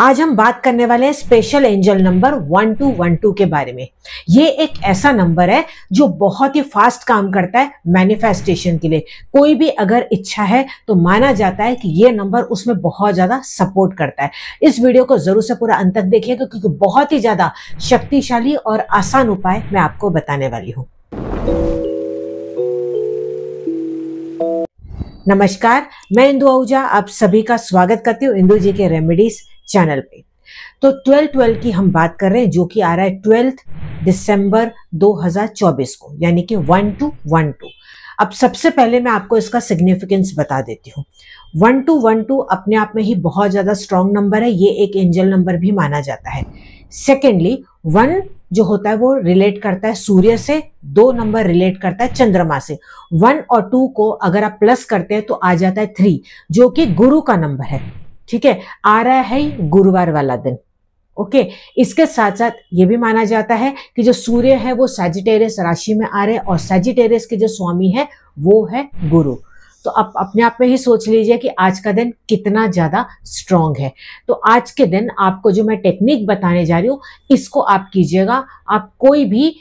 आज हम बात करने वाले हैं स्पेशल एंजल नंबर 1212 के बारे में ये एक ऐसा नंबर है जो बहुत ही फास्ट काम करता है मैनिफेस्टेशन के लिए कोई भी अगर इच्छा है तो माना जाता है कि ये नंबर उसमें बहुत ज़्यादा सपोर्ट करता है इस वीडियो को ज़रूर से पूरा अंत तक देखिएगा क्योंकि बहुत ही ज़्यादा शक्तिशाली और आसान उपाय मैं आपको बताने वाली हूँ नमस्कार मैं इंदु आहूजा आप सभी का स्वागत करती हूँ इंदु जी के रेमेडीज चैनल पे तो ट्वेल्व ट्वेल्व की हम बात कर रहे हैं जो कि आ रहा है ट्वेल्थ दिसंबर 2024 को यानी कि वन टू वन टू अब सबसे पहले मैं आपको इसका सिग्निफिकेंस बता देती हूँ वन टू वन टू अपने आप में ही बहुत ज़्यादा स्ट्रॉन्ग नंबर है ये एक एंजल नंबर भी माना जाता है सेकेंडली वन जो होता है वो रिलेट करता है सूर्य से दो नंबर रिलेट करता है चंद्रमा से वन और टू को अगर आप प्लस करते हैं तो आ जाता है थ्री जो कि गुरु का नंबर है ठीक है आ रहा है गुरुवार वाला दिन ओके okay, इसके साथ साथ ये भी माना जाता है कि जो सूर्य है वो सैजिटेरियस राशि में आ रहे हैं और सैजिटेरियस के जो स्वामी है वो है गुरु तो आप अपने आप में ही सोच लीजिए कि आज का दिन कितना ज़्यादा स्ट्रांग है तो आज के दिन आपको जो मैं टेक्निक बताने जा रही हूँ इसको आप कीजिएगा आप कोई भी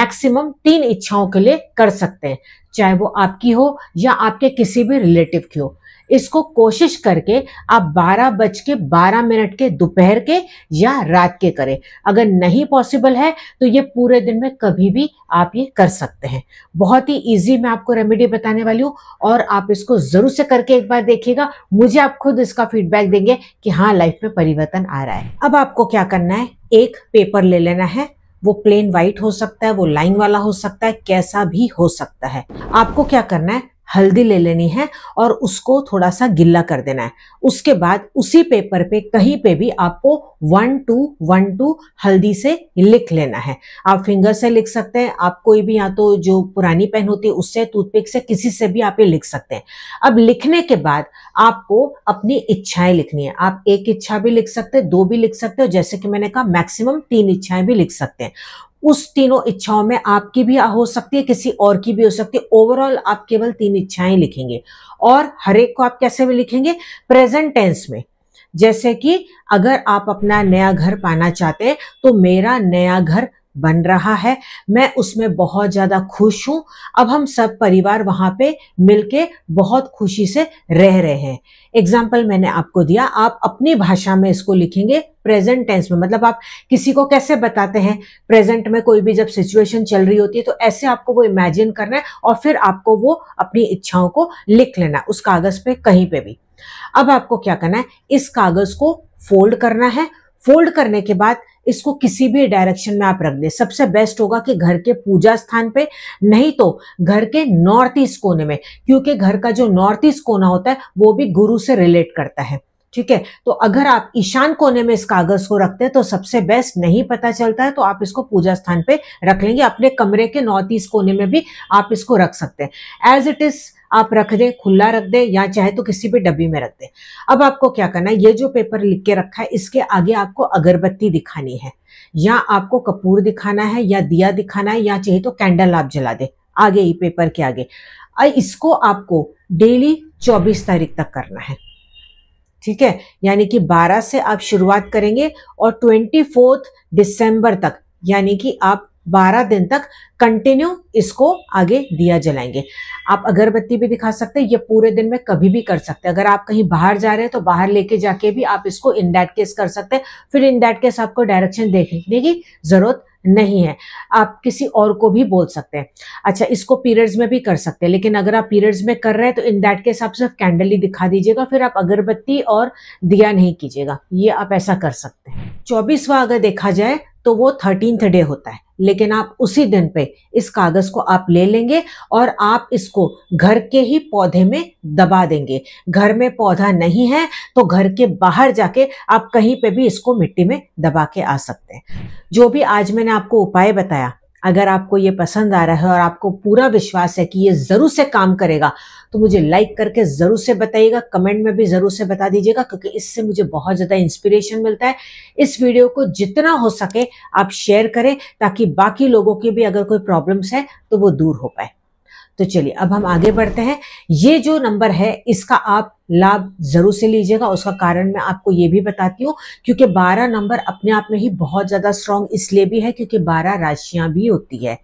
मैक्सिमम तीन इच्छाओं के लिए कर सकते हैं चाहे वो आपकी हो या आपके किसी भी रिलेटिव की हो इसको कोशिश करके आप बारह बज के बारह मिनट के दोपहर के या रात के करें अगर नहीं पॉसिबल है तो ये पूरे दिन में कभी भी आप ये कर सकते हैं बहुत ही ईजी मैं आपको रेमेडी बताने वाली हूँ और आप इसको ज़रूर से करके एक बार देखिएगा मुझे आप खुद इसका फीडबैक देंगे कि हाँ लाइफ में परिवर्तन आ रहा है अब आपको क्या करना है एक पेपर ले लेना है वो प्लेन वाइट हो सकता है वो लाइन वाला हो सकता है कैसा भी हो सकता है आपको क्या करना है हल्दी ले लेनी है और उसको थोड़ा सा गिल्ला कर देना है उसके बाद उसी पेपर पे कहीं पे भी आपको वन टू वन टू हल्दी से लिख लेना है आप फिंगर से लिख सकते हैं आप कोई भी या तो जो पुरानी पेन होती है उससे टूथपिक से किसी से भी आप ये लिख सकते हैं अब लिखने के बाद आपको अपनी इच्छाएं लिखनी है आप एक इच्छा भी लिख सकते हैं दो भी लिख सकते हो जैसे कि मैंने कहा मैक्सिमम तीन इच्छाएं भी लिख सकते हैं उस तीनों इच्छाओं में आपकी भी हो सकती है किसी और की भी हो सकती है ओवरऑल आप केवल तीन इच्छाएं लिखेंगे और हरेक को आप कैसे में लिखेंगे प्रेजेंट टेंस में जैसे कि अगर आप अपना नया घर पाना चाहते हैं तो मेरा नया घर बन रहा है मैं उसमें बहुत ज़्यादा खुश हूँ अब हम सब परिवार वहाँ पे मिलके बहुत खुशी से रह रहे हैं एग्जाम्पल मैंने आपको दिया आप अपनी भाषा में इसको लिखेंगे प्रेजेंट टेंस में मतलब आप किसी को कैसे बताते हैं प्रेजेंट में कोई भी जब सिचुएशन चल रही होती है तो ऐसे आपको वो इमेजिन करना है और फिर आपको वो अपनी इच्छाओं को लिख लेना उस कागज़ पे कहीं पे भी अब आपको क्या करना है इस कागज़ को फोल्ड करना है फोल्ड करने के बाद इसको किसी भी डायरेक्शन में आप रख दें सबसे बेस्ट होगा कि घर के पूजा स्थान पे नहीं तो घर के नॉर्थ ईस्ट कोने में क्योंकि घर का जो नॉर्थ ईस्ट कोना होता है वो भी गुरु से रिलेट करता है ठीक है तो अगर आप ईशान कोने में इस कागज को रखते हैं तो सबसे बेस्ट नहीं पता चलता है तो आप इसको पूजा स्थान पे रख लेंगे अपने कमरे के नॉर्थ ईस्ट कोने में भी आप इसको रख सकते हैं एज इट इज़ आप रख दें खुला रख दें या चाहे तो किसी भी डब्बी में रख दें अब आपको क्या करना है ये जो पेपर लिख के रखा है इसके आगे आपको अगरबत्ती दिखानी है या आपको कपूर दिखाना है या दिया दिखाना है या चाहे तो कैंडल आप जला दें आगे ही पेपर के आगे इसको आपको डेली 24 तारीख तक करना है ठीक है यानी कि 12 से आप शुरुआत करेंगे और ट्वेंटी फोर्थ दिसंबर तक यानी कि आप 12 दिन तक कंटिन्यू इसको आगे दिया जलाएंगे आप अगरबत्ती भी दिखा सकते हैं ये पूरे दिन में कभी भी कर सकते हैं अगर आप कहीं बाहर जा रहे हैं तो बाहर लेके जाके भी आप इसको इन दैट केस कर सकते हैं फिर इन दैट केस आपको डायरेक्शन देखने की जरूरत नहीं है आप किसी और को भी बोल सकते हैं अच्छा इसको पीरियड्स में भी कर सकते हैं लेकिन अगर आप पीरियड्स में कर रहे हैं तो इन दैट केस आप सिर्फ कैंडल ही दिखा दीजिएगा फिर आप अगरबत्ती और दिया नहीं कीजिएगा ये आप ऐसा कर सकते हैं चौबीसवा अगर देखा जाए तो वो थर्टींथ डे होता है लेकिन आप उसी दिन पे इस कागज़ को आप ले लेंगे और आप इसको घर के ही पौधे में दबा देंगे घर में पौधा नहीं है तो घर के बाहर जाके आप कहीं पे भी इसको मिट्टी में दबा के आ सकते हैं जो भी आज मैंने आपको उपाय बताया अगर आपको ये पसंद आ रहा है और आपको पूरा विश्वास है कि ये ज़रूर से काम करेगा तो मुझे लाइक करके ज़रूर से बताइएगा कमेंट में भी ज़रूर से बता दीजिएगा क्योंकि इससे मुझे बहुत ज़्यादा इंस्पिरेशन मिलता है इस वीडियो को जितना हो सके आप शेयर करें ताकि बाकी लोगों की भी अगर कोई प्रॉब्लम्स है तो वो दूर हो पाए तो चलिए अब हम आगे बढ़ते हैं ये जो नंबर है इसका आप लाभ जरूर से लीजिएगा उसका कारण मैं आपको ये भी बताती हूँ क्योंकि 12 नंबर अपने आप में ही बहुत ज़्यादा स्ट्रांग इसलिए भी है क्योंकि 12 राशियाँ भी होती है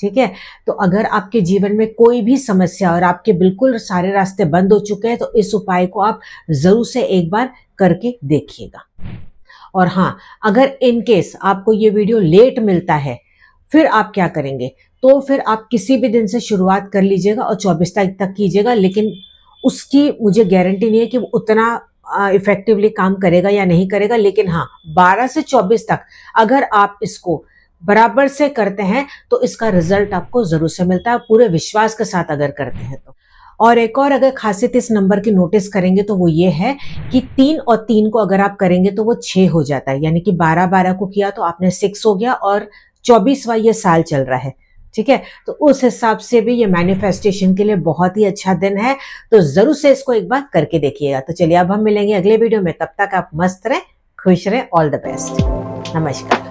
ठीक है तो अगर आपके जीवन में कोई भी समस्या और आपके बिल्कुल सारे रास्ते बंद हो चुके हैं तो इस उपाय को आप ज़रूर से एक बार करके देखिएगा और हाँ अगर इनकेस आपको ये वीडियो लेट मिलता है फिर आप क्या करेंगे तो फिर आप किसी भी दिन से शुरुआत कर लीजिएगा और चौबीस तारीख तक कीजिएगा लेकिन उसकी मुझे गारंटी नहीं है कि वो उतना इफेक्टिवली काम करेगा या नहीं करेगा लेकिन हाँ 12 से 24 तक अगर आप इसको बराबर से करते हैं तो इसका रिजल्ट आपको ज़रूर से मिलता है पूरे विश्वास के साथ अगर करते हैं तो और एक और अगर खासियत इस नंबर की नोटिस करेंगे तो वो ये है कि तीन और तीन को अगर आप करेंगे तो वो छः हो जाता है यानी कि बारह बारह को किया तो आपने सिक्स हो गया और चौबीसवा ये साल चल रहा है ठीक है तो उस हिसाब से भी ये मैनिफेस्टेशन के लिए बहुत ही अच्छा दिन है तो जरूर से इसको एक बार करके देखिएगा तो चलिए अब हम मिलेंगे अगले वीडियो में तब तक आप मस्त रहें खुश रहें ऑल द बेस्ट नमस्कार